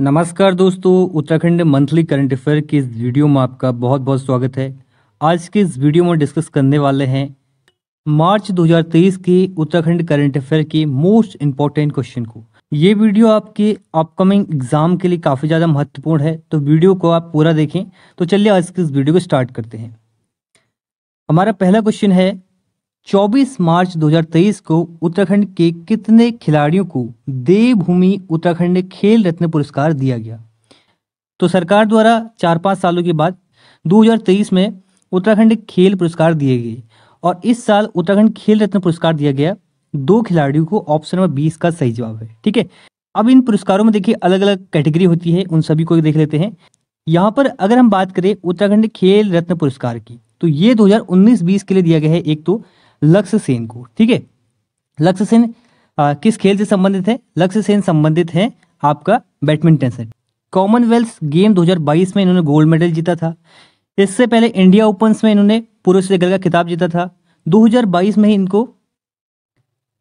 नमस्कार दोस्तों Uttarakhand monthly current affair की इस वीडियो में आपका बहुत बहुत स्वागत है आज के इस वीडियो में डिस्कस करने वाले हैं मार्च 2023 की उत्तराखंड करंट अफेयर के मोस्ट इंपॉर्टेंट क्वेश्चन को ये वीडियो आपके अपकमिंग एग्जाम के लिए काफ़ी ज़्यादा महत्वपूर्ण है तो वीडियो को आप पूरा देखें तो चलिए आज के इस वीडियो को स्टार्ट करते हैं हमारा पहला क्वेश्चन है 24 मार्च 2023 को उत्तराखंड के कितने खिलाड़ियों को देवभूमि उत्तराखंड खेल रत्न पुरस्कार दिया गया तो सरकार द्वारा चार पाँच सालों के बाद 2023 में उत्तराखंड खेल पुरस्कार दिए गए और इस साल उत्तराखंड खेल रत्न पुरस्कार दिया गया दो खिलाड़ियों को ऑप्शन नंबर बीस का सही जवाब है ठीक है अब इन पुरस्कारों में देखिए अलग अलग कैटेगरी होती है उन सभी को देख लेते हैं यहाँ पर अगर हम बात करें उत्तराखंड खेल रत्न पुरस्कार की तो ये 2019-20 के लिए दिया गया है एक तो लक्ष्य सेन को ठीक है लक्ष्य सेन किस खेल से संबंधित है लक्ष्य सेन संबंधित है आपका बैडमिंटन से कॉमनवेल्थ गेम 2022 में इन्होंने गोल्ड मेडल जीता था इससे पहले इंडिया ओपन में इन्होंने पुरुष लेगल का खिताब जीता था 2022 में ही इनको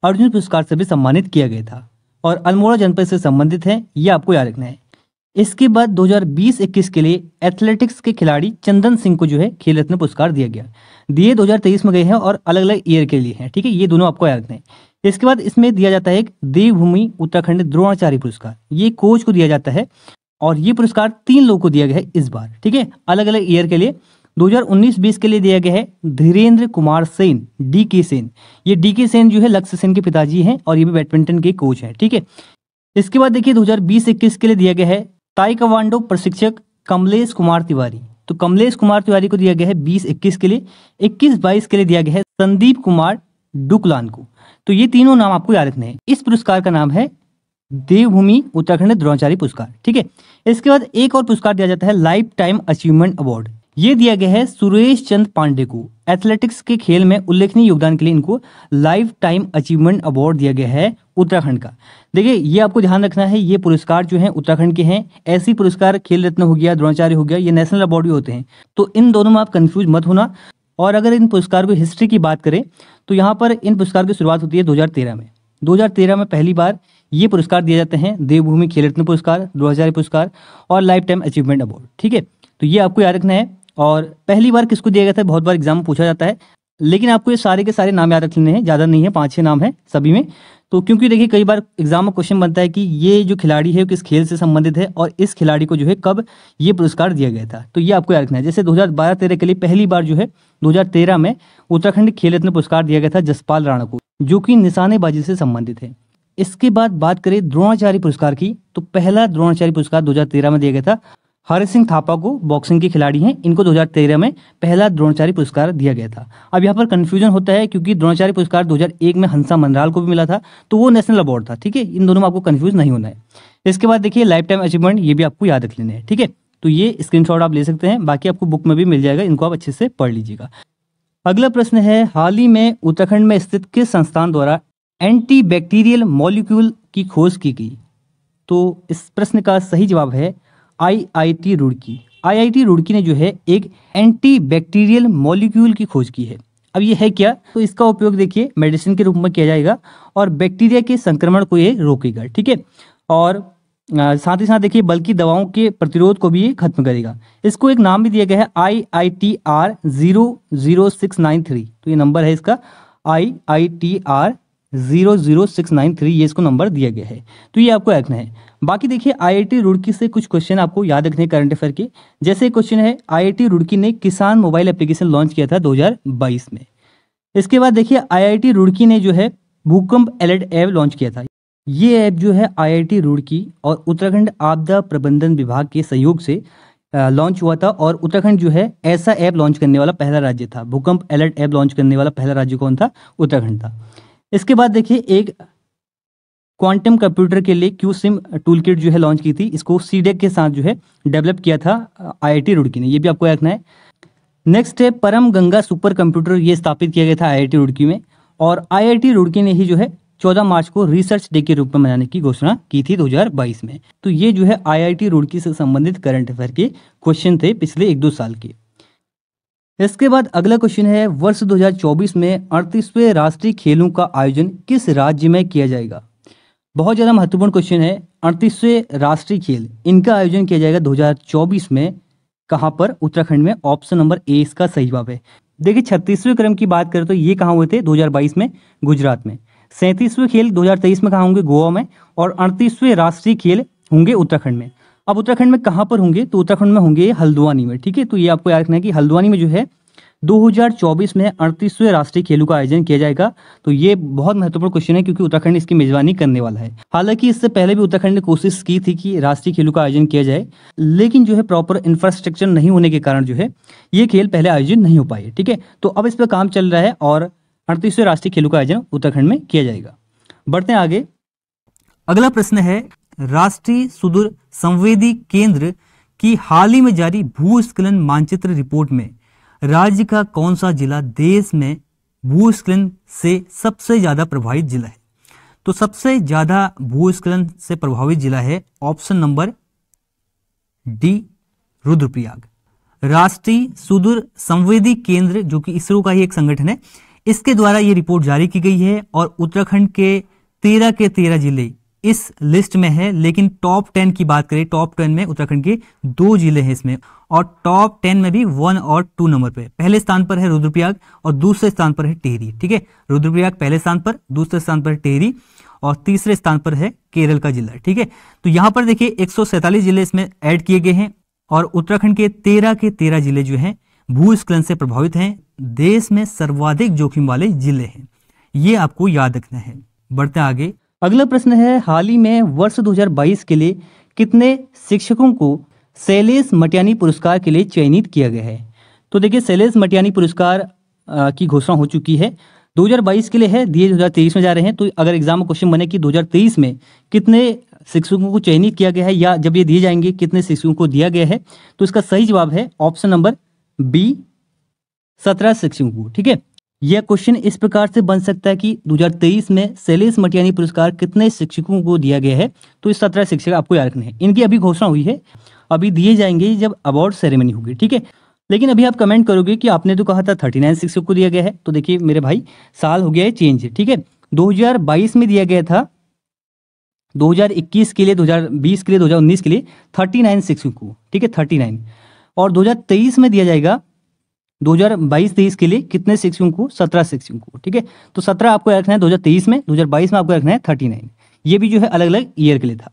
अर्जुन पुरस्कार से भी सम्मानित किया गया था और अल्मोड़ा जनपद से संबंधित है यह आपको याद रखना है इसके बाद 2020-21 के लिए एथलेटिक्स के खिलाड़ी चंदन सिंह को जो है खेल रत्न पुरस्कार दिया गया दिए 2023 में गए हैं और अलग अलग ईयर के लिए हैं ठीक है ये दोनों आपको याद हैं इसके बाद इसमें दिया जाता है देवभूमि उत्तराखंड द्रोणाचार्य पुरस्कार ये कोच को दिया जाता है और ये पुरस्कार तीन लोगों को दिया गया है इस बार ठीक है अलग अलग ईयर के लिए 2019-20 के लिए दिया गया है धीरेन्द्र कुमार सेन डी के सेन ये डी के सेन जो है लक्ष्य सेन के पिताजी हैं और ये भी बैडमिंटन के कोच हैं ठीक है इसके बाद देखिए 2020-21 के लिए दिया गया है ताइकवांडो प्रशिक्षक कमलेश कुमार तिवारी तो कमलेश कुमार तिवारी को दिया गया है बीस इक्कीस के लिए इक्कीस बाईस के लिए दिया गया है संदीप कुमार डुकलान को तो ये तीनों नाम आपको याद रखने हैं इस पुरस्कार का नाम है देवभूमि उत्तराखंड द्रोणाचारी पुरस्कार ठीक है इसके बाद एक और पुरस्कार दिया जाता है लाइफ टाइम अचीवमेंट अवार्ड ये दिया गया है सुरेश चंद पांडे को एथलेटिक्स के खेल में उल्लेखनीय योगदान के लिए इनको लाइफ टाइम अचीवमेंट अवार्ड दिया गया है उत्तराखंड का देखिए ये आपको ध्यान रखना है ये पुरस्कार जो है उत्तराखंड के हैं ऐसी पुरस्कार खेल रत्न हो गया द्रोणाचार्य हो गया ये नेशनल अवार्ड भी होते हैं तो इन दोनों में आप कंफ्यूज मत होना और अगर इन पुरस्कार की हिस्ट्री की बात करें तो यहाँ पर इन पुरस्कार की शुरुआत होती है दो में दो में पहली बार ये पुरस्कार दिए जाते हैं देवभूमि खेल रत्न पुरस्कार दो पुरस्कार और लाइफ टाइम अचीवमेंट अवार्ड ठीक है तो ये आपको याद रखना है और पहली बार किसको दिया गया था बहुत बार एग्जाम पूछा जाता है लेकिन आपको ये सारे के सारे नाम याद रख लेने हैं ज़्यादा नहीं है पाँच छह नाम है सभी में तो क्योंकि देखिए कई बार एग्जाम में क्वेश्चन बनता है कि ये जो खिलाड़ी है किस खेल से संबंधित है और इस खिलाड़ी को जो है कब ये पुरस्कार दिया गया था तो ये आपको याद रखना है जैसे 2012-13 के लिए पहली बार जो है 2013 में उत्तराखंड खेल रत्न पुरस्कार दिया गया था जसपाल राणा को जो कि निशानेबाजी से संबंधित है इसके बाद बात करें द्रोणाचार्य पुरस्कार की तो पहला द्रोणाचार्य पुरस्कार दो में दिया गया था हरि सिंह थापा को बॉक्सिंग के खिलाड़ी हैं इनको 2013 में पहला द्रोणाचार्य पुरस्कार दिया गया था अब यहाँ पर कन्फ्यूजन होता है क्योंकि द्रोणाचार्य पुरस्कार 2001 में हंसा मनराल को भी मिला था तो वो नेशनल अवार्ड था ठीक है इन दोनों में आपको कन्फ्यूज नहीं होना है इसके बाद देखिए लाइफ टाइम अचीवमेंट ये भी आपको याद रख लेने हैं ठीक है तो ये स्क्रीन आप ले सकते हैं बाकी आपको बुक में भी मिल जाएगा इनको आप अच्छे से पढ़ लीजिएगा अगला प्रश्न है हाल ही में उत्तराखंड में स्थित किस संस्थान द्वारा एंटी बैक्टीरियल मॉलिक्यूल की खोज की गई तो इस प्रश्न का सही जवाब है आईआईटी रुड़की आईआईटी रुड़की ने जो है एक एंटी बैक्टीरियल मॉलिक्यूल की खोज की है अब ये है क्या तो इसका उपयोग देखिए मेडिसिन के रूप में किया जाएगा और बैक्टीरिया के संक्रमण को ये रोकेगा ठीक है और साथ ही साथ देखिए बल्कि दवाओं के प्रतिरोध को भी ये खत्म करेगा इसको एक नाम भी दिया गया है I I T R zero zero six nine three तो ये नंबर है इसका I I T R zero zero six nine three ये इसको नंबर दिया गया है तो ये आपको रखना है बाकी देखिए आईआईटी रुड़की से कुछ क्वेश्चन आपको याद रखने करंट अफेयर के जैसे क्वेश्चन है आईआईटी रुड़की ने किसान मोबाइल एप्लीकेशन लॉन्च किया था 2022 में इसके बाद देखिए आईआईटी रुड़की ने जो है भूकंप अलर्ट ऐप लॉन्च किया था ये ऐप जो है आईआईटी रुड़की और उत्तराखंड आपदा प्रबंधन विभाग के सहयोग से लॉन्च हुआ था और उत्तराखंड जो है ऐसा ऐप लॉन्च करने वाला पहला राज्य था भूकंप अलर्ट ऐप लॉन्च करने वाला पहला राज्य कौन था उत्तराखंड था इसके बाद देखिए एक क्वांटम कंप्यूटर के लिए क्यू सिम टूल किट जो है लॉन्च की थी इसको सीडेक e के साथ जो है डेवलप किया था आईआईटी रुड़की ने ये भी आपको रखना है नेक्स्ट है परम गंगा सुपर कंप्यूटर ये स्थापित किया गया था आईआईटी रुड़की में और आईआईटी रुड़की ने ही जो है चौदह मार्च को रिसर्च डे के रूप में मनाने की घोषणा की थी 2022 में तो ये जो है आईआईटी रुड़की से संबंधित करंट अफेयर के क्वेश्चन थे पिछले एक दो साल के इसके बाद अगला क्वेश्चन है वर्ष 2024 में अड़तीसवें राष्ट्रीय खेलों का आयोजन किस राज्य में किया जाएगा बहुत ज़्यादा महत्वपूर्ण क्वेश्चन है अड़तीसवें राष्ट्रीय खेल इनका आयोजन किया जाएगा 2024 में कहाँ पर उत्तराखंड में ऑप्शन नंबर ए इसका सही जवाब है देखिए छत्तीसवें क्रम की बात करें तो ये कहाँ हुए थे 2022 में गुजरात में सैंतीसवें खेल 2023 में कहाँ होंगे गोवा में और अड़तीसवें राष्ट्रीय खेल होंगे उत्तराखंड में अब उत्तराखंड में कहाँ पर होंगे तो उत्तराखंड में होंगे हल्द्वानी में ठीक है तो ये आपको याद रखना है कि हल्द्वानी में जो है 2024 में अड़तीसवें राष्ट्रीय खेलों का आयोजन किया जाएगा तो ये बहुत महत्वपूर्ण क्वेश्चन है क्योंकि उत्तराखंड इसकी मेजबानी करने वाला है हालांकि इससे पहले भी उत्तराखंड ने कोशिश की थी कि राष्ट्रीय खेलों का आयोजन किया जाए लेकिन जो है प्रॉपर इंफ्रास्ट्रक्चर नहीं होने के कारण जो है ये खेल पहले आयोजित नहीं हो पाए ठीक है तो अब इस पर काम चल रहा है और अड़तीसवें राष्ट्रीय खेलों का आयोजन उत्तराखंड में किया जाएगा बढ़ते आगे अगला प्रश्न है राष्ट्रीय सुदूर संवेदी केंद्र की हाल ही में जारी भूस्खलन मानचित्र रिपोर्ट में राज्य का कौन सा जिला देश में भूस्खलन से सबसे ज़्यादा प्रभावित जिला है तो सबसे ज़्यादा भूस्खलन से प्रभावित जिला है ऑप्शन नंबर डी रुद्रप्रयाग राष्ट्रीय सुदूर संवेदी केंद्र जो कि इसरो का ही एक संगठन है इसके द्वारा ये रिपोर्ट जारी की गई है और उत्तराखंड के तेरह के तेरह जिले इस लिस्ट में है लेकिन टॉप टेन की बात करें टॉप टेन में उत्तराखंड के दो जिले हैं इसमें और टॉप टेन में भी वन और टू नंबर पे पहले स्थान पर है रुद्रप्रयाग और दूसरे स्थान पर है टेहरी ठीक है रुद्रप्रयाग पहले स्थान पर दूसरे स्थान पर टेहरी और तीसरे स्थान पर है केरल का जिला ठीक है तो यहां पर देखिए एक जिले इसमें ऐड किए गए हैं और उत्तराखंड के तेरह के तेरह जिले जो हैं भूस्खलन से प्रभावित हैं देश में सर्वाधिक जोखिम वाले जिले हैं ये आपको याद रखना है बढ़ते आगे अगला प्रश्न है हाल ही में वर्ष 2022 के लिए कितने शिक्षकों को शैलेश मटियानी पुरस्कार के लिए चयनित किया गया है तो देखिए शैलेश मटियानी पुरस्कार की घोषणा हो चुकी है 2022 के लिए है दिए 2023 में जा रहे हैं तो अगर एग्जाम में क्वेश्चन बने कि 2023 में कितने शिक्षकों को चयनित किया गया है या जब ये दिए जाएंगे कितने शिक्षकों को दिया गया है तो इसका सही जवाब है ऑप्शन नंबर बी सत्रह शिक्षकों को ठीक है यह क्वेश्चन इस प्रकार से बन सकता है कि 2023 में शैलेश मटियानी पुरस्कार कितने शिक्षकों को दिया गया है तो इस सत्रह शिक्षक आपको याद रखने हैं इनकी अभी घोषणा हुई है अभी दिए जाएंगे जब अवार्ड सेरेमनी होगी ठीक है लेकिन अभी आप कमेंट करोगे कि आपने तो कहा था थर्टी नाइन शिक्षक को दिया गया है तो देखिए मेरे भाई साल हो गया है चेंज ठीक है दो में दिया गया था 2021 के लिए 2020 के लिए 2019 के लिए 39 शिक्षकों को ठीक है 39 और 2023 में दिया जाएगा दो बाईस तेईस के लिए कितने शिक्षकों को सत्रह शिक्षकों को ठीक है तो सत्रह आपको रखना है 2023 में 2022 में आपको रखना है 39 ये भी जो है अलग अलग ईयर के लिए था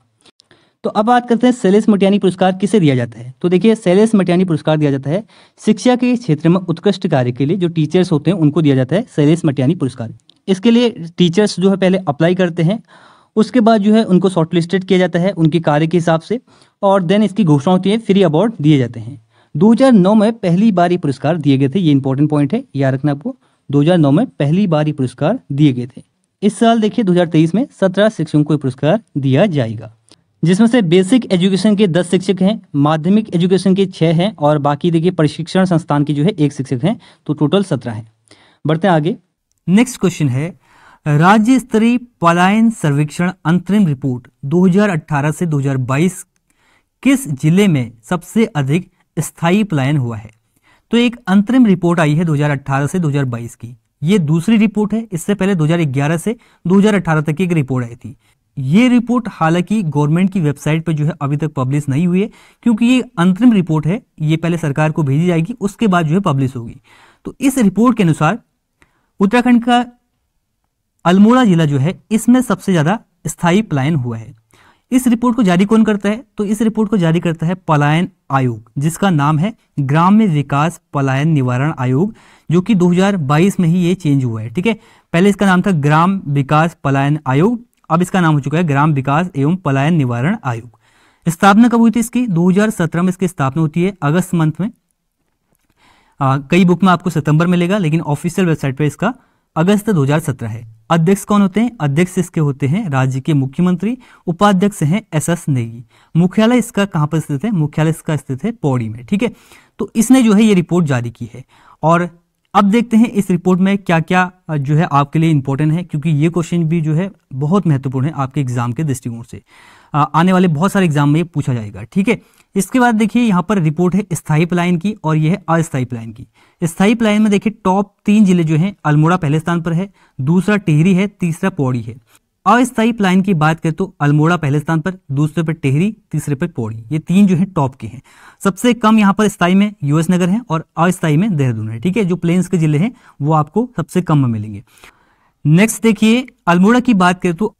तो अब बात करते हैं सेलेस मटियानी पुरस्कार किसे दिया जाता है तो देखिए सेलेस मटियानी पुरस्कार दिया जाता है शिक्षा के क्षेत्र में उत्कृष्ट कार्य के लिए जो टीचर्स होते हैं उनको दिया जाता है सेलेस मटियानी पुरस्कार इसके लिए टीचर्स जो है पहले अप्लाई करते हैं उसके बाद जो है उनको शॉर्टलिस्टेड किया जाता है उनके कार्य के हिसाब से और देन इसकी घोषणा होती है फ्री अवार्ड दिए जाते हैं 2009 में पहली बार ये पुरस्कार दिए गए थे ये इंपॉर्टेंट पॉइंट है याद रखना आपको 2009 में पहली बार ये पुरस्कार दिए गए थे इस साल देखिए 2023 में 17 शिक्षकों को पुरस्कार दिया जाएगा जिसमें से बेसिक एजुकेशन के दस शिक्षक हैं माध्यमिक एजुकेशन के छः हैं और बाकी देखिए प्रशिक्षण संस्थान के जो है एक शिक्षक हैं तो टोटल सत्रह हैं बढ़ते हैं आगे नेक्स्ट क्वेश्चन है राज्य स्तरीय पलायन सर्वेक्षण अंतरिम रिपोर्ट 2018 से 2022 किस जिले में सबसे अधिक स्थायी पलायन हुआ है तो एक अंतरिम रिपोर्ट आई है 2018 से 2022 की ये दूसरी रिपोर्ट है इससे पहले 2011 से 2018 तक की एक रिपोर्ट आई थी ये रिपोर्ट हालांकि गवर्नमेंट की वेबसाइट पर जो है अभी तक पब्लिश नहीं हुई है क्योंकि ये अंतरिम रिपोर्ट है ये पहले सरकार को भेजी जाएगी उसके बाद जो है पब्लिश होगी तो इस रिपोर्ट के अनुसार उत्तराखंड का अल्मोड़ा जिला जो है इसमें सबसे ज़्यादा स्थायी पलायन हुआ है इस रिपोर्ट को जारी कौन करता है तो इस रिपोर्ट को जारी करता है पलायन आयोग जिसका नाम है ग्राम्य विकास पलायन निवारण आयोग जो कि 2022 में ही ये चेंज हुआ है ठीक है पहले इसका नाम था ग्राम विकास पलायन आयोग अब इसका नाम हो चुका है ग्राम विकास एवं पलायन निवारण आयोग स्थापना कब हुई थी इसकी 2017 में इसकी स्थापना होती है अगस्त मंथ में आ, कई बुक में आपको सितंबर मिलेगा लेकिन ऑफिशियल वेबसाइट पर इसका अगस्त 2017 है अध्यक्ष कौन होते हैं अध्यक्ष इसके होते हैं राज्य के मुख्यमंत्री उपाध्यक्ष हैं एस एस नेगी मुख्यालय इसका कहां पर स्थित है मुख्यालय इसका स्थित है पौड़ी में ठीक है तो इसने जो है ये रिपोर्ट जारी की है और अब देखते हैं इस रिपोर्ट में क्या क्या जो है आपके लिए इंपॉर्टेंट है क्योंकि ये क्वेश्चन भी जो है बहुत महत्वपूर्ण है आपके एग्जाम के दृष्टिकोण से आने वाले बहुत सारे एग्जाम में ये पूछा जाएगा ठीक है इसके बाद देखिए यहाँ पर रिपोर्ट है स्थायी प्लाइन की और यह है अस्थायी प्लाइन की स्थायी प्लाइन में देखिए टॉप तीन जिले जो हैं अल्मोड़ा पहले स्थान पर है दूसरा टिहरी है तीसरा पौड़ी है अस्थायी पलायन की बात करें तो अल्मोड़ा पहले स्थान पर दूसरे पर टेहरी तीसरे पर पौड़ी ये तीन जो है टॉप के हैं सबसे कम यहाँ पर स्थायी में यूएस नगर है और अस्थायी में देहरादून है ठीक है जो प्लेन्स के जिले हैं वो आपको सबसे कम में मिलेंगे नेक्स्ट देखिए अल्मोड़ा की बात करें तो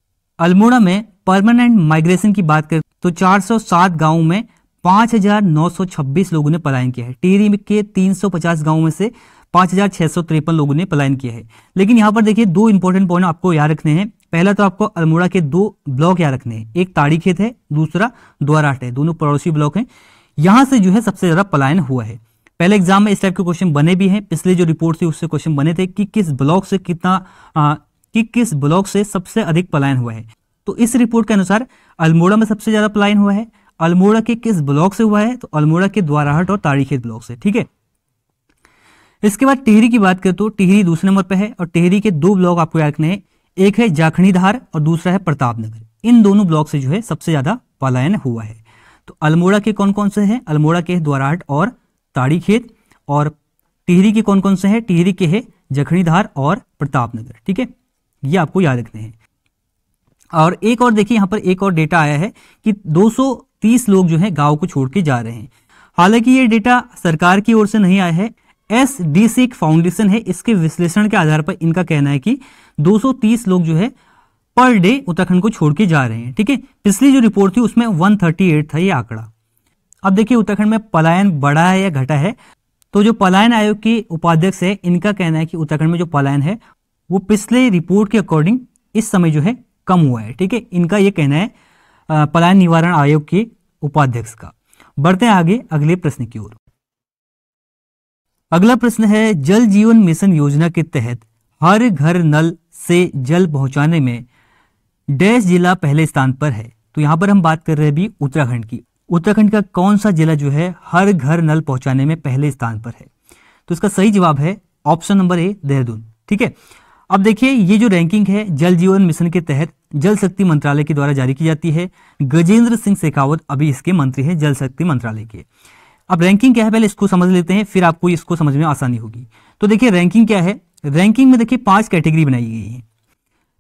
अल्मोड़ा में परमानेंट माइग्रेशन की बात करें तो सात गांवों में छब्बीस लोगों ने पलायन किया है टेहरी के पचास गांवों में से पांच हजार छह सौ तिरपन लोगों ने पलायन किया है लेकिन यहाँ पर देखिए दो इंपॉर्टेंट पॉइंट आपको याद रखने हैं पहला तो आपको अल्मोड़ा के दो ब्लॉक याद रखने हैं एक ताड़ीखेत है दूसरा द्वाराट है दोनों पड़ोसी ब्लॉक है यहाँ से जो है सबसे ज़्यादा पलायन हुआ है पहले एग्जाम में इस टाइप के क्वेश्चन बने भी हैं पिछले जो रिपोर्ट थी उससे क्वेश्चन बने थे कि किस ब्लॉक से कितना आ, कि किस ब्लॉक से सबसे अधिक पलायन हुआ है तो इस रिपोर्ट के अनुसार अल्मोड़ा में सबसे ज़्यादा पलायन हुआ है अल्मोड़ा के किस ब्लॉक से हुआ है तो अल्मोड़ा के द्वाराहट और तारीखेत ब्लॉक से ठीक है इसके बाद टिहरी की बात करें तो टिहरी दूसरे नंबर पर है और टिहरी के दो ब्लॉक आपको याद रखने एक है जाखणी धार और दूसरा है प्रताप नगर इन दोनों ब्लॉक से जो है सबसे ज्यादा पलायन हुआ है तो अल्मोड़ा के कौन कौन से हैं अल्मोड़ा के द्वाराहट और ताड़ी खेत और टिहरी के कौन कौन से हैं टिहरी के है जखणी धार और प्रतापनगर ठीक है ये आपको याद रखने हैं और एक और देखिए यहाँ पर एक और डेटा आया है कि 230 लोग जो है गांव को छोड़ के जा रहे हैं हालांकि ये डेटा सरकार की ओर से नहीं आया है एस डी सी एक फाउंडेशन है इसके विश्लेषण के आधार पर इनका कहना है कि 230 लोग जो है पर डे उत्तराखंड को छोड़ के जा रहे हैं ठीक है पिछली जो रिपोर्ट थी उसमें 138 था ये आंकड़ा अब देखिए उत्तराखंड में पलायन बढ़ा है या घटा है तो जो पलायन आयोग के उपाध्यक्ष है इनका कहना है कि उत्तराखंड में जो पलायन है वो पिछले रिपोर्ट के अकॉर्डिंग इस समय जो है कम हुआ है ठीक है इनका ये कहना है पलायन निवारण आयोग के उपाध्यक्ष का बढ़ते हैं आगे अगले प्रश्न की ओर अगला प्रश्न है जल जीवन मिशन योजना के तहत हर घर नल से जल पहुंचाने में डैश जिला पहले स्थान पर है तो यहाँ पर हम बात कर रहे हैं भी उत्तराखंड की उत्तराखंड का कौन सा जिला जो है हर घर नल पहुंचाने में पहले स्थान पर है तो इसका सही जवाब है ऑप्शन नंबर ए देहरादून ठीक है अब देखिए ये जो रैंकिंग है जल जीवन मिशन के तहत जल शक्ति मंत्रालय के द्वारा जारी की जाती है गजेंद्र सिंह शेखावत अभी इसके मंत्री हैं जल शक्ति मंत्रालय के अब रैंकिंग क्या है पहले इसको समझ लेते हैं फिर आपको इसको समझ में आसानी होगी तो देखिए रैंकिंग क्या है रैंकिंग में देखिए पांच कैटेगरी बनाई गई है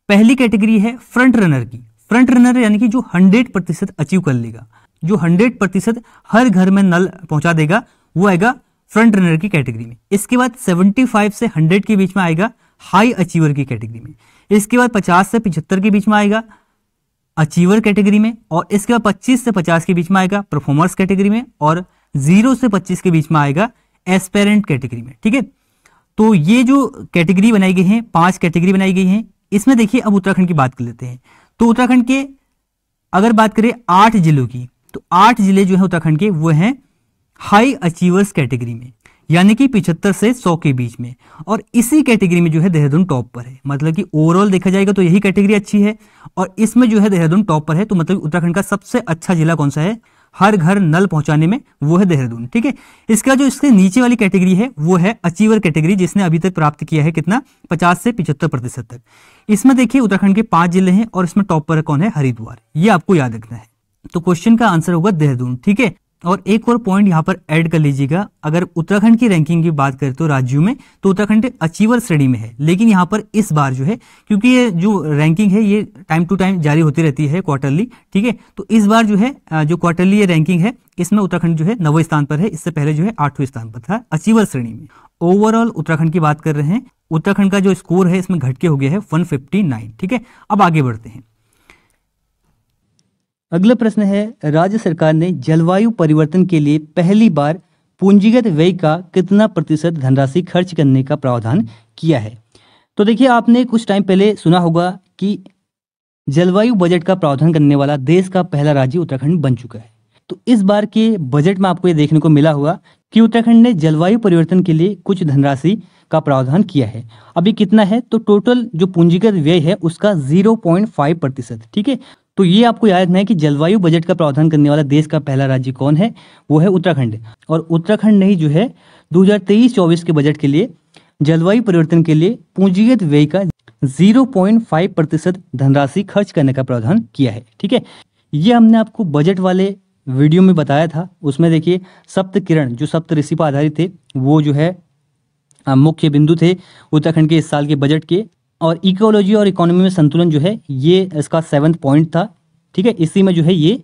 पहली कैटेगरी है फ्रंट रनर की फ्रंट रनर यानी कि जो हंड्रेड प्रतिशत अचीव कर लेगा जो हंड्रेड प्रतिशत हर घर में नल पहुंचा देगा वो आएगा फ्रंट रनर की कैटेगरी में इसके बाद 75 से 100 के बीच में आएगा हाई अचीवर की कैटेगरी में इसके बाद 50 से 75 के बीच में आएगा अचीवर कैटेगरी में और इसके बाद 25 से 50 के बीच में आएगा परफॉर्मर्स कैटेगरी में और जीरो से पच्चीस के बीच में आएगा एस्पेरेंट कैटेगरी में ठीक है तो ये जो कैटेगरी बनाई गई है पांच कैटेगरी बनाई गई है इसमें देखिए अब उत्तराखंड की बात कर लेते हैं तो उत्तराखंड के अगर बात करें आठ जिलों की तो आठ जिले जो है उत्तराखंड के वो हैं हाई अचीवर्स कैटेगरी में यानी कि पिछहत्तर से सौ के बीच में और इसी कैटेगरी में जो है देहरादून टॉप पर है मतलब कि ओवरऑल देखा जाएगा तो यही कैटेगरी अच्छी है और इसमें जो है देहरादून टॉप पर है तो मतलब उत्तराखंड का सबसे अच्छा जिला कौन सा है हर घर नल पहुंचाने में वो है देहरादून ठीक है इसका जो इसके नीचे वाली कैटेगरी है वो है अचीवर कैटेगरी जिसने अभी तक प्राप्त किया है कितना पचास से पिछहत्तर प्रतिशत तक इसमें देखिए उत्तराखंड के पांच जिले हैं और इसमें टॉप पर कौन है हरिद्वार ये आपको याद रखना है तो क्वेश्चन का आंसर होगा देहरादून ठीक है और एक और पॉइंट यहाँ पर ऐड कर लीजिएगा अगर उत्तराखंड की रैंकिंग की बात करें तो राज्यों में तो उत्तराखंड अचीवर श्रेणी में है लेकिन यहाँ पर इस बार जो है क्योंकि ये जो रैंकिंग है ये टाइम टू टाइम जारी होती रहती है क्वार्टरली ठीक है तो इस बार जो है जो क्वार्टरली ये रैंकिंग है इसमें उत्तराखंड जो है नवे स्थान पर है इससे पहले जो है आठवें स्थान पर था अचीवर श्रेणी में ओवरऑल उत्तराखंड की बात कर रहे हैं उत्तराखंड का जो स्कोर है इसमें घटके हो गया है वन ठीक है अब आगे बढ़ते हैं अगला प्रश्न है राज्य सरकार ने जलवायु परिवर्तन के लिए पहली बार पूंजीगत व्यय का कितना प्रतिशत धनराशि खर्च करने का प्रावधान किया है तो देखिए आपने कुछ टाइम पहले सुना होगा कि जलवायु बजट का प्रावधान करने वाला देश का पहला राज्य उत्तराखंड बन चुका है तो इस बार के बजट में आपको ये देखने को मिला हुआ कि उत्तराखंड ने जलवायु परिवर्तन के लिए कुछ धनराशि का प्रावधान किया है अभी कितना है तो टोटल जो पूंजीगत व्यय है उसका फाइव प्रतिशत ठीक है तो ये आपको याद रखना है कि जलवायु बजट का प्रावधान करने वाला देश का पहला राज्य कौन है वो है उत्तराखंड और उत्तराखंड ने ही जो है 2023-24 के बजट के लिए जलवायु परिवर्तन के लिए पूंजीगत व्यय का 0.5 प्रतिशत धनराशि खर्च करने का प्रावधान किया है ठीक है ये हमने आपको बजट वाले वीडियो में बताया था उसमें देखिए सप्त किरण जो सप्त ऋषि पर आधारित थे वो जो है मुख्य बिंदु थे उत्तराखंड के इस साल के बजट के और इकोलॉजी और इकोनॉमी में संतुलन जो है ये इसका सेवन्थ पॉइंट था ठीक है इसी में जो है ये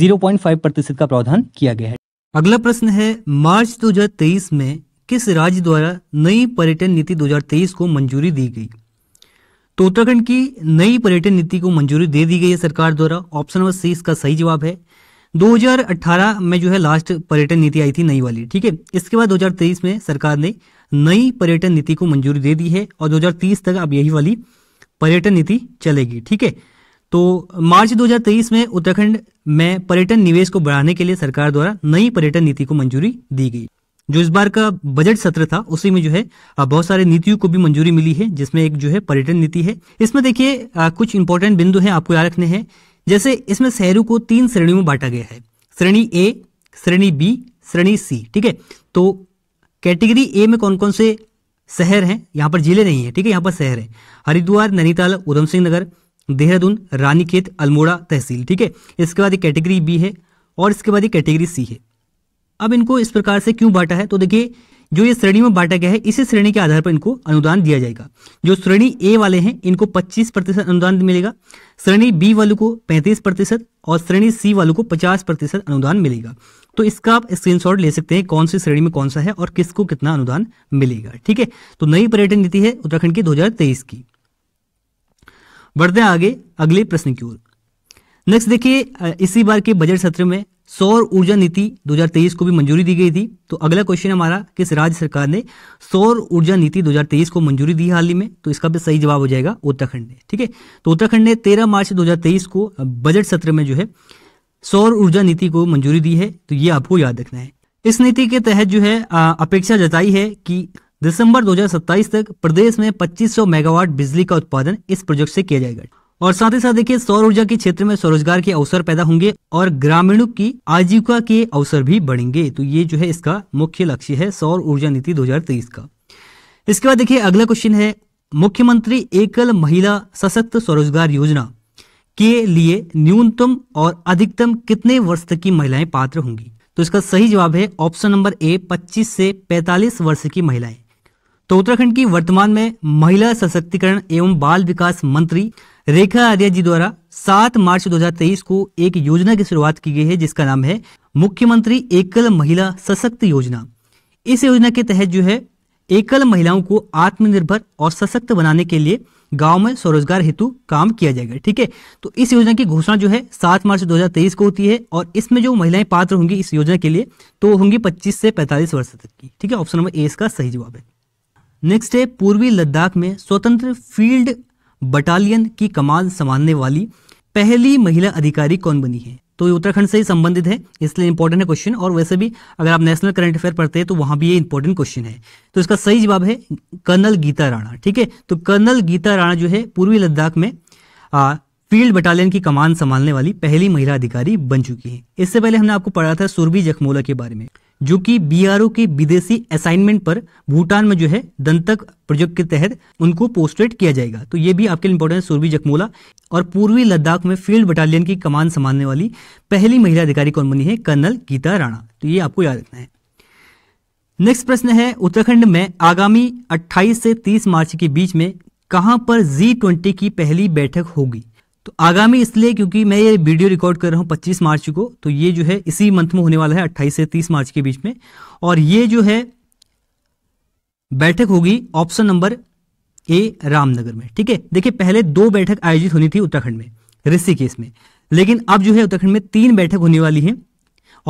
जीरो फाइव प्रतिशत का प्रावधान किया गया है अगला प्रश्न है मार्च 2023 में किस राज्य द्वारा नई पर्यटन नीति 2023 को मंजूरी दी गई तो उत्तराखंड की नई पर्यटन नीति को मंजूरी दे दी गई है सरकार द्वारा ऑप्शन नंबर सी इसका सही जवाब है 2018 में जो है लास्ट पर्यटन नीति आई थी नई वाली ठीक है इसके बाद 2023 में सरकार ने नई पर्यटन नीति को मंजूरी दे दी है और 2030 तक अब यही वाली पर्यटन नीति चलेगी ठीक है तो मार्च 2023 में उत्तराखंड में पर्यटन निवेश को बढ़ाने के लिए सरकार द्वारा नई पर्यटन नीति को मंजूरी दी गई जो इस बार का बजट सत्र था उसी में जो है बहुत सारे नीतियों को भी मंजूरी मिली है जिसमें एक जो है पर्यटन नीति है इसमें देखिए कुछ इंपॉर्टेंट बिंदु है आपको याद रखने हैं जैसे इसमें शहरों को तीन श्रेणियों में बांटा गया है श्रेणी ए श्रेणी बी श्रेणी सी ठीक है तो कैटेगरी ए में कौन कौन से शहर हैं यहाँ पर जिले नहीं है ठीक है यहाँ पर शहर है हरिद्वार नैनीताल उधम सिंह नगर देहरादून रानीखेत अल्मोड़ा तहसील ठीक है इसके बाद ये कैटेगरी बी है और इसके बाद ये कैटेगरी सी है अब इनको इस प्रकार से क्यों बांटा है तो देखिए जो ये श्रेणी में बांटा गया है इसी श्रेणी के आधार पर इनको अनुदान दिया जाएगा जो श्रेणी ए वाले हैं इनको 25 प्रतिशत अनुदान मिलेगा श्रेणी बी वालों को 35 प्रतिशत और श्रेणी सी वालों को 50 प्रतिशत अनुदान मिलेगा तो इसका आप स्क्रीनशॉट ले सकते हैं कौन सी श्रेणी में कौन सा है और किसको कितना अनुदान मिलेगा ठीक है तो नई पर्यटन नीति है उत्तराखंड की 2023 की बढ़ते हैं आगे अगले प्रश्न की ओर नेक्स्ट देखिए इसी बार के बजट सत्र में सौर ऊर्जा नीति 2023 को भी मंजूरी दी गई थी तो अगला क्वेश्चन हमारा किस राज्य सरकार ने सौर ऊर्जा नीति 2023 को मंजूरी दी हाल ही में तो इसका भी सही जवाब हो जाएगा उत्तराखंड ने ठीक है तो उत्तराखंड ने 13 मार्च 2023 को बजट सत्र में जो है सौर ऊर्जा नीति को मंजूरी दी है तो ये आपको याद रखना है इस नीति के तहत जो है अपेक्षा जताई है कि दिसंबर 2027 तक प्रदेश में 2500 मेगावाट बिजली का उत्पादन इस प्रोजेक्ट से किया जाएगा और साथ ही साथ देखिए सौर ऊर्जा के क्षेत्र में स्वरोजगार के अवसर पैदा होंगे और ग्रामीणों की आजीविका के अवसर भी बढ़ेंगे तो ये जो है इसका मुख्य लक्ष्य है सौर ऊर्जा नीति 2023 का इसके बाद देखिए अगला क्वेश्चन है मुख्यमंत्री एकल महिला सशक्त स्वरोजगार योजना के लिए न्यूनतम और अधिकतम कितने वर्ष तक की महिलाएं पात्र होंगी तो इसका सही जवाब है ऑप्शन नंबर ए 25 से 45 वर्ष की महिलाएं तो उत्तराखंड की वर्तमान में महिला सशक्तिकरण एवं बाल विकास मंत्री रेखा आर्या जी द्वारा 7 मार्च 2023 को एक योजना की शुरुआत की गई है जिसका नाम है मुख्यमंत्री एकल महिला सशक्त योजना इस योजना के तहत जो है एकल महिलाओं को आत्मनिर्भर और सशक्त बनाने के लिए गांव में स्वरोजगार हेतु काम किया जाएगा ठीक है तो इस योजना की घोषणा जो है सात मार्च 2023 को होती है और इसमें जो महिलाएं पात्र होंगी इस योजना के लिए तो होंगी 25 से 45 वर्ष तक की ठीक है ऑप्शन नंबर ए इसका सही जवाब है नेक्स्ट है पूर्वी लद्दाख में स्वतंत्र फील्ड बटालियन की कमान संभालने वाली पहली महिला अधिकारी कौन बनी है तो ये उत्तराखंड से ही संबंधित है इसलिए इंपॉर्टेंट है क्वेश्चन और वैसे भी अगर आप नेशनल करंट अफेयर पढ़ते हैं तो वहां भी ये इंपॉर्टेंट क्वेश्चन है तो इसका सही जवाब है कर्नल गीता राणा ठीक है तो कर्नल गीता राणा जो है पूर्वी लद्दाख में आ, फील्ड बटालियन की कमान संभालने वाली पहली महिला अधिकारी बन चुकी है इससे पहले हमने आपको पढ़ा था सुरभि जखमोला के बारे में जो कि बीआरओ के विदेशी असाइनमेंट पर भूटान में जो है दंतक प्रोजेक्ट के तहत उनको पोस्टेड किया जाएगा तो ये भी आपके लिए इंपॉर्टेंट है सुरभि जकमोला और पूर्वी लद्दाख में फील्ड बटालियन की कमान संभालने वाली पहली महिला अधिकारी कौन बनी है कर्नल गीता राणा तो ये आपको याद रखना है नेक्स्ट प्रश्न है उत्तराखंड में आगामी 28 से 30 मार्च के बीच में कहां पर जी ट्वेंटी की पहली बैठक होगी तो आगामी इसलिए क्योंकि मैं ये वीडियो रिकॉर्ड कर रहा हूँ 25 मार्च को तो ये जो है इसी मंथ में होने वाला है 28 से 30 मार्च के बीच में और ये जो है बैठक होगी ऑप्शन नंबर ए रामनगर में ठीक है देखिए पहले दो बैठक आयोजित होनी थी उत्तराखंड में ऋषिकेश में लेकिन अब जो है उत्तराखंड में तीन बैठक होने वाली है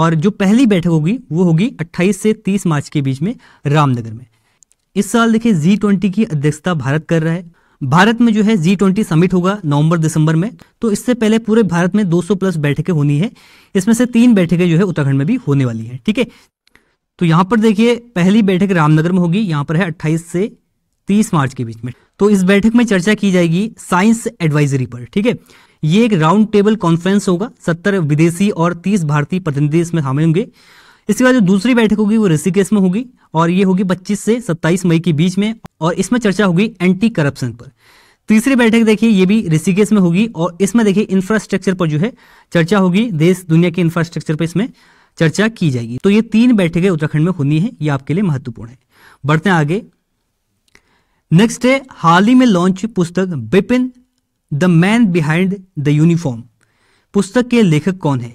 और जो पहली बैठक होगी वो होगी अट्ठाईस से तीस मार्च के बीच में रामनगर में इस साल देखिये जी ट्वेंटी की अध्यक्षता भारत कर रहा है भारत में जो है जी ट्वेंटी समिट होगा नवंबर दिसंबर में तो इससे पहले पूरे भारत में 200 प्लस बैठकें होनी है इसमें से तीन बैठकें जो है उत्तराखंड में भी होने वाली है ठीक है तो यहां पर देखिए पहली बैठक रामनगर में होगी यहां पर है 28 से 30 मार्च के बीच में तो इस बैठक में चर्चा की जाएगी साइंस एडवाइजरी पर ठीक है ये एक राउंड टेबल कॉन्फ्रेंस होगा सत्तर विदेशी और तीस भारतीय प्रतिनिधि इसमें शामिल होंगे इसके बाद जो दूसरी बैठक होगी वो ऋषिकेश में होगी और ये होगी 25 से 27 मई के बीच में और इसमें चर्चा होगी एंटी करप्शन पर तीसरी बैठक देखिए ये भी ऋषिकेश में होगी और इसमें देखिए इंफ्रास्ट्रक्चर पर जो है चर्चा होगी देश दुनिया के इंफ्रास्ट्रक्चर पर इसमें चर्चा की जाएगी तो ये तीन बैठकें उत्तराखंड में होनी है ये आपके लिए महत्वपूर्ण है बढ़ते हैं आगे नेक्स्ट है हाल ही में लॉन्च पुस्तक Bipin the man behind the uniform पुस्तक के लेखक कौन है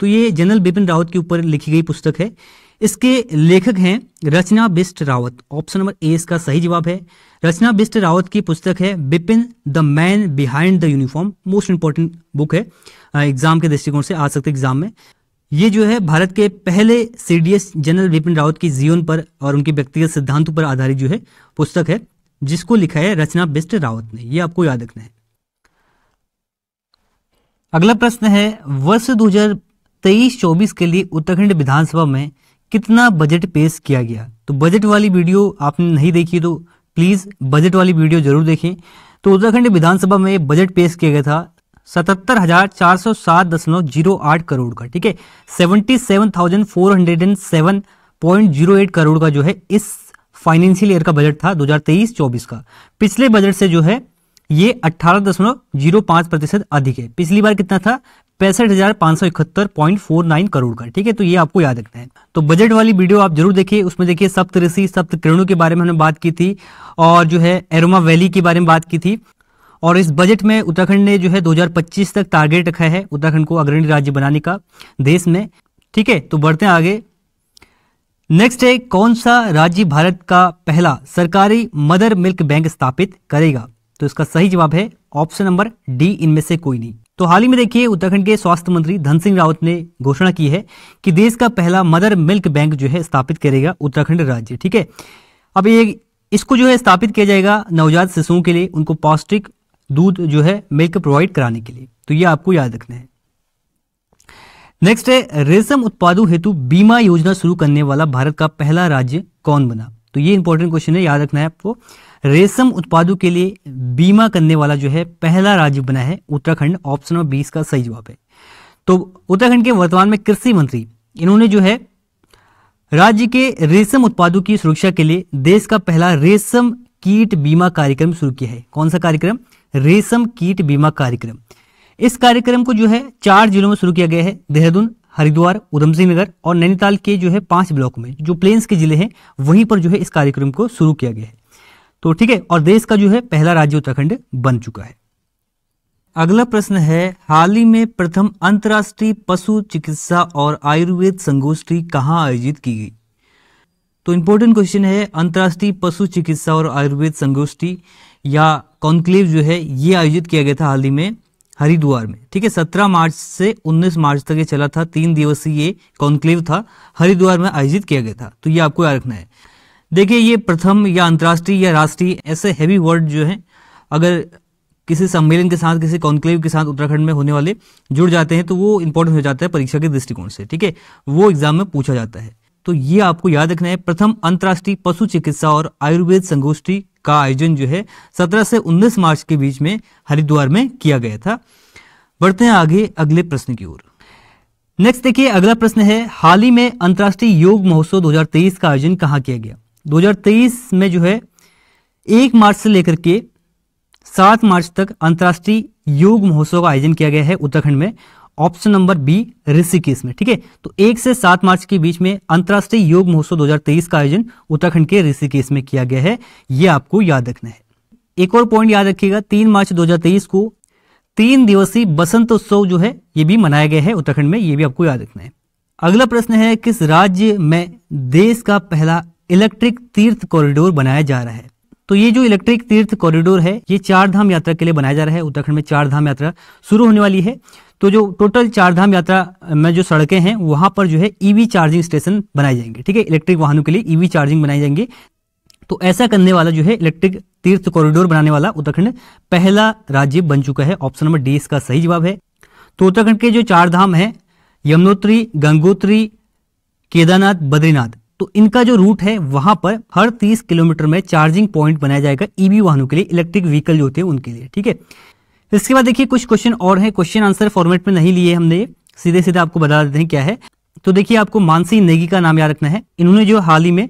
तो ये जनरल बिपिन रावत के ऊपर लिखी गई पुस्तक है इसके लेखक हैं Rachna Bisht Rawat option number A इसका सही जवाब है रचना बिस्ट रावत की पुस्तक है Bipin the man behind the uniform most important book है एग्जाम के दृष्टिकोण से आ सकते एग्जाम में ये जो है भारत के पहले सीडीएस जनरल बिपिन रावत की जीवन पर और उनके व्यक्तिगत सिद्धांतों पर आधारित जो है पुस्तक है जिसको लिखा है रचना बिस्ट रावत ने यह आपको याद रखना है अगला प्रश्न है वर्ष तेईस चौबीस के लिए उत्तराखंड विधानसभा में कितना बजट पेश किया गया तो बजट वाली वीडियो आपने नहीं देखी तो प्लीज़ बजट वाली वीडियो जरूर देखें तो उत्तराखंड विधानसभा में बजट पेश किया गया था सतहत्तर हजार चार सौ सात दशमलव जीरो आठ करोड़ का ठीक है seventy seven thousand four hundred and seven point zero eight crore का जो है इस फाइनेंशियल ईयर का बजट था दो हजार तेईस चौबीस का पिछले बजट से जो है ये अट्ठारह दशमलव जीरो पांच प्रतिशत अधिक है पिछली बार कितना था पैंसठ हजार पांच सौ इकहत्तर पॉइंट फोर नाइन करोड़ का ठीक है तो ये आपको याद रखना है तो बजट वाली वीडियो आप जरूर देखिए उसमें देखिए सप्त ऋषि सप्त किरणों के बारे में हमने बात की थी और जो है एरोमा वैली के बारे में बात की थी और इस बजट में उत्तराखंड ने जो है 2025 तक टारगेट रखा है उत्तराखंड को अग्रणी राज्य बनाने का देश में ठीक है तो बढ़ते हैं आगे नेक्स्ट है कौन सा राज्य भारत का पहला सरकारी मदर मिल्क बैंक स्थापित करेगा तो इसका सही जवाब है ऑप्शन नंबर डी इनमें से कोई नहीं तो हाल ही में देखिए उत्तराखंड के स्वास्थ्य मंत्री धन सिंह रावत ने घोषणा की है कि देश का पहला मदर मिल्क बैंक जो है स्थापित करेगा उत्तराखंड राज्य ठीक है अब ये इसको जो है स्थापित किया जाएगा नवजात शिशुओं के लिए उनको पौष्टिक दूध जो है मिल्क प्रोवाइड कराने के लिए तो ये आपको याद रखना है नेक्स्ट है रेशम उत्पादों हेतु बीमा योजना शुरू करने वाला भारत का पहला राज्य कौन बना तो ये इंपॉर्टेंट क्वेश्चन है याद रखना है आपको रेशम उत्पादों के लिए बीमा करने वाला जो है पहला राज्य बना है उत्तराखंड ऑप्शन नंबर बीस का सही जवाब है तो उत्तराखंड के वर्तमान में कृषि मंत्री इन्होंने जो है राज्य के रेशम उत्पादों की सुरक्षा के लिए देश का पहला रेशम कीट बीमा कार्यक्रम शुरू किया है कौन सा कार्यक्रम रेशम कीट बीमा कार्यक्रम इस कार्यक्रम को जो है चार जिलों में शुरू किया गया है देहरादून हरिद्वार उधम सिंह नगर और नैनीताल के जो है पांच ब्लॉक में जो प्लेन्स के जिले हैं वहीं पर जो है इस कार्यक्रम को शुरू किया गया है तो ठीक है और देश का जो है पहला राज्य उत्तराखंड बन चुका है अगला प्रश्न है हाल ही में प्रथम अंतर्राष्ट्रीय पशु चिकित्सा और आयुर्वेद संगोष्ठी कहाँ आयोजित की गई तो इंपॉर्टेंट क्वेश्चन है अंतर्राष्ट्रीय पशु चिकित्सा और आयुर्वेद संगोष्ठी या कॉन्क्लेव जो है ये आयोजित किया गया था हाल ही में हरिद्वार में ठीक है सत्रह मार्च से उन्नीस मार्च तक ये चला था तीन दिवसीय ये कॉन्क्लेव था हरिद्वार में आयोजित किया गया था तो ये आपको याद रखना है देखिए ये प्रथम या अंतर्राष्ट्रीय या राष्ट्रीय ऐसे हैवी वर्ड जो हैं अगर किसी सम्मेलन के साथ किसी कॉन्क्लेव के साथ उत्तराखंड में होने वाले जुड़ जाते हैं तो वो इंपॉर्टेंट हो जाता है परीक्षा के दृष्टिकोण से ठीक है वो एग्जाम में पूछा जाता है तो ये आपको याद रखना है प्रथम अंतर्राष्ट्रीय पशु चिकित्सा और आयुर्वेद संगोष्ठी का आयोजन जो है 17 से 19 मार्च के बीच में हरिद्वार में किया गया था बढ़ते हैं आगे अगले प्रश्न की ओर नेक्स्ट देखिए अगला प्रश्न है हाल ही में अंतर्राष्ट्रीय योग महोत्सव 2023 का आयोजन कहां किया गया 2023 में जो है एक मार्च से लेकर के सात मार्च तक अंतर्राष्ट्रीय योग महोत्सव का आयोजन किया गया है उत्तराखंड में ऑप्शन नंबर बी ऋषिकेश में ठीक है तो एक से सात मार्च के बीच में अंतर्राष्ट्रीय योग महोत्सव 2023 का आयोजन उत्तराखंड के ऋषिकेश में किया गया है यह आपको याद रखना है एक और पॉइंट याद रखिएगा तीन मार्च दो को तीन दिवसीय बसंत उत्सव जो है ये भी मनाया गया है उत्तराखंड में ये भी आपको याद रखना है अगला प्रश्न है किस राज्य में देश का पहला इलेक्ट्रिक तीर्थ कॉरिडोर बनाया जा रहा है तो ये जो इलेक्ट्रिक तीर्थ कॉरिडोर है ये चार धाम यात्रा के लिए बनाया जा रहा है उत्तराखंड में चार धाम यात्रा शुरू होने वाली है तो जो टोटल चार धाम यात्रा में जो सड़कें हैं वहां पर जो है ईवी चार्जिंग स्टेशन बनाए जाएंगे ठीक है इलेक्ट्रिक वाहनों के लिए ईवी चार्जिंग बनाई जाएंगे तो ऐसा करने वाला जो है इलेक्ट्रिक तीर्थ कॉरिडोर बनाने वाला उत्तराखंड पहला राज्य बन चुका है ऑप्शन नंबर डी इसका सही जवाब है तो उत्तराखंड के जो चार धाम है यमुनोत्री गंगोत्री केदारनाथ बद्रीनाथ तो इनका जो रूट है वहां पर हर 30 किलोमीटर में चार्जिंग पॉइंट बनाया जाएगा ईवी e वाहनों के लिए इलेक्ट्रिक व्हीकल जो होते हैं उनके लिए ठीक है इसके बाद देखिए कुछ क्वेश्चन और हैं क्वेश्चन आंसर फॉर्मेट में नहीं लिए हमने सीधे सीधे आपको बता देते हैं क्या है तो देखिए आपको मानसी नेगी का नाम याद रखना है इन्होंने जो हाल ही में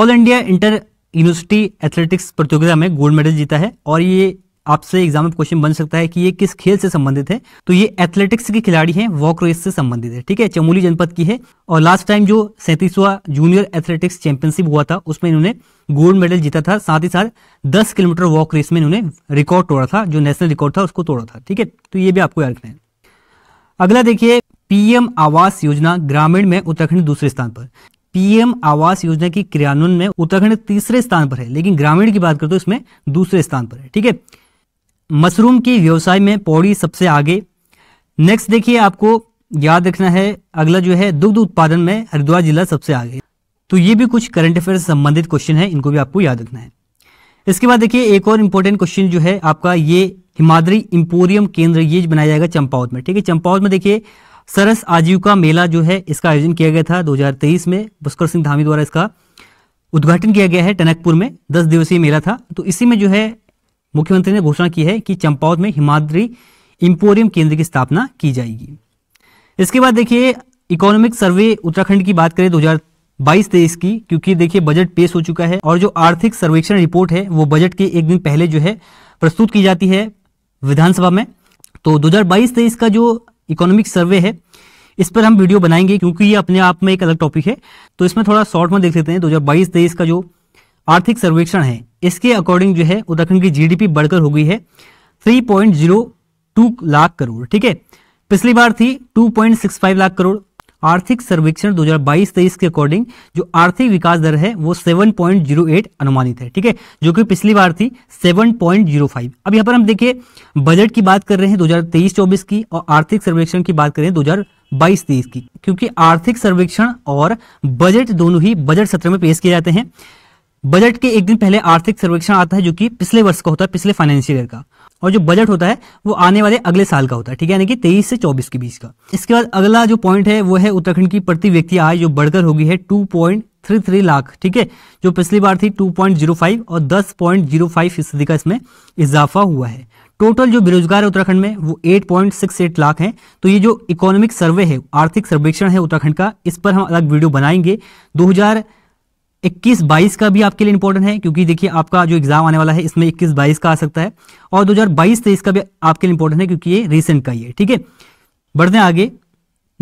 all India inter university athletics प्रतियोगिता में गोल्ड मेडल जीता है और ये आपसे एग्जाम में क्वेश्चन बन सकता है कि ये किस खेल से संबंधित है तो ये एथलेटिक्स के खिलाड़ी हैं वॉक रेस से संबंधित है ठीक है चमोली जनपद की है और लास्ट टाइम जो सैंतीसवा जूनियर एथलेटिक्स चैंपियनशिप हुआ था उसमें इन्होंने गोल्ड मेडल जीता था साथ ही साथ दस किलोमीटर वॉक रेस में इन्होंने रिकॉर्ड तोड़ा था जो नेशनल रिकॉर्ड था उसको तोड़ा था ठीक है तो ये भी आपको याद रखना है अगला देखिए पीएम आवास योजना ग्रामीण में उत्तराखंड दूसरे स्थान पर पीएम आवास योजना की क्रियान्वयन में उत्तराखंड तीसरे स्थान पर है लेकिन ग्रामीण की बात करते तो इसमें दूसरे स्थान पर है ठीक है मशरूम के व्यवसाय में पौड़ी सबसे आगे नेक्स्ट देखिए आपको याद रखना है अगला जो है दुग्ध उत्पादन में हरिद्वार जिला सबसे आगे तो ये भी कुछ करंट अफेयर से संबंधित क्वेश्चन है इनको भी आपको याद रखना है इसके बाद देखिए एक और इम्पोर्टेंट क्वेश्चन जो है आपका ये हिमाद्री इम्पोरियम केंद्र ये बनाया जाएगा चंपावत में ठीक है चंपावत में देखिए सरस आजीविका मेला जो है इसका आयोजन किया गया था 2023 में पुष्कर सिंह धामी द्वारा इसका उद्घाटन किया गया है टनकपुर में दस दिवसीय मेला था तो इसी में जो है मुख्यमंत्री ने घोषणा की है कि चंपावत में हिमाद्री इंपोरियम केंद्र की स्थापना की जाएगी इसके बाद देखिए इकोनॉमिक सर्वे उत्तराखंड की बात करें 2022 तो तेईस की क्योंकि देखिए बजट पेश हो चुका है और जो आर्थिक सर्वेक्षण रिपोर्ट है वो बजट के एक दिन पहले जो है प्रस्तुत की जाती है विधानसभा में तो 2022 तेईस का जो इकोनॉमिक सर्वे है इस पर हम वीडियो बनाएंगे क्योंकि ये अपने आप में एक अलग टॉपिक है तो इसमें थोड़ा शॉर्ट में देख लेते हैं दो तेईस का जो आर्थिक सर्वेक्षण है इसके अकॉर्डिंग जो है उत्तराखंड की जीडीपी बढ़कर हो गई है 3.02 लाख करोड़ ठीक है पिछली बार थी 2.65 लाख करोड़ आर्थिक सर्वेक्षण 2022-23 के अकॉर्डिंग जो आर्थिक विकास दर है वो 7.08 अनुमानित है ठीक है जो कि पिछली बार थी 7.05 अब यहाँ पर हम देखिए बजट की बात कर रहे हैं 2023-24 की और आर्थिक सर्वेक्षण की बात कर रहे हैं बाईस तेईस की क्योंकि आर्थिक सर्वेक्षण और बजट दोनों ही बजट सत्र में पेश किए जाते हैं बजट के एक दिन पहले आर्थिक सर्वेक्षण आता है जो कि पिछले वर्ष का होता है पिछले फाइनेंशियल ईयर का और जो बजट होता है वो आने वाले अगले साल का होता है ठीक है यानी कि तेईस से चौबीस के बीच का इसके बाद अगला जो पॉइंट है वो है उत्तराखंड की प्रति व्यक्ति आय जो बढ़कर होगी है two point three three lakh ठीक है जो पिछली बार थी फाइव और फाइव फीसदी का इसमें इजाफा हुआ है टोटल जो बेरोजगार है उत्तराखंड में वो eight point six eight lakh है तो ये जो इकोनॉमिक सर्वे है आर्थिक सर्वेक्षण है उत्तराखंड का इस पर हम अलग वीडियो बनाएंगे दो हजार इक्कीस बाईस का भी आपके लिए इंपॉर्टेंट है क्योंकि देखिए आपका जो एग्जाम आने वाला है इसमें इक्कीस बाईस का आ सकता है और दो हजार बाईस तेईस का भी आपके लिए इंपॉर्टेंट है क्योंकि ये रिसेंट का ही है ठीक है बढ़ते हैं आगे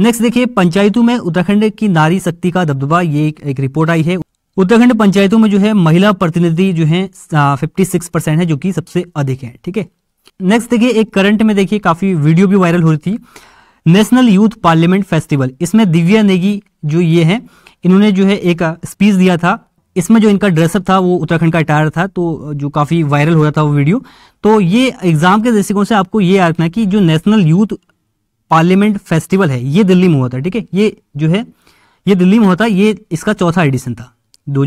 नेक्स्ट देखिए पंचायतों में उत्तराखंड की नारी शक्ति का दबदबा ये एक, एक रिपोर्ट आई है उत्तराखंड पंचायतों में जो है महिला प्रतिनिधि जो है फिफ्टी सिक्स परसेंट है जो कि सबसे अधिक है ठीक है नेक्स्ट देखिए एक करंट में देखिए काफी वीडियो भी वायरल हो रही थी नेशनल यूथ पार्लियामेंट फेस्टिवल इसमें दिव्या नेगी जो ये है इन्होंने जो है एक स्पीच दिया था इसमें जो इनका ड्रेसअप था वो उत्तराखंड का अटायर था तो जो काफ़ी वायरल हो रहा था वो वीडियो तो ये एग्जाम के दृष्टिकोण से आपको ये याद रखना कि जो नेशनल यूथ पार्लियामेंट फेस्टिवल है ये दिल्ली में हुआ था ठीक है ये जो है ये दिल्ली में हुआ था ये इसका चौथा एडिशन था दो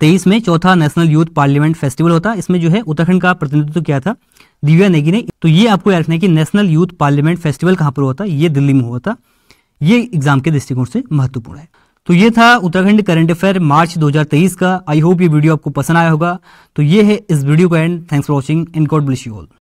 तेईस में चौथा नेशनल यूथ पार्लियामेंट फेस्टिवल होता इसमें जो है उत्तराखंड का प्रतिनिधित्व किया था दिव्या नेगी ने तो ये आपको याद रखना है कि नेशनल यूथ पार्लियामेंट फेस्टिवल कहां पर हुआ था ये दिल्ली में हुआ था ये एग्जाम के दृष्टिकोण से महत्वपूर्ण है तो ये था उत्तराखंड करंट अफेयर मार्च 2023 का आई होप ये वीडियो आपको पसंद आया होगा तो ये है इस वीडियो का end thanks for watching and god bless you all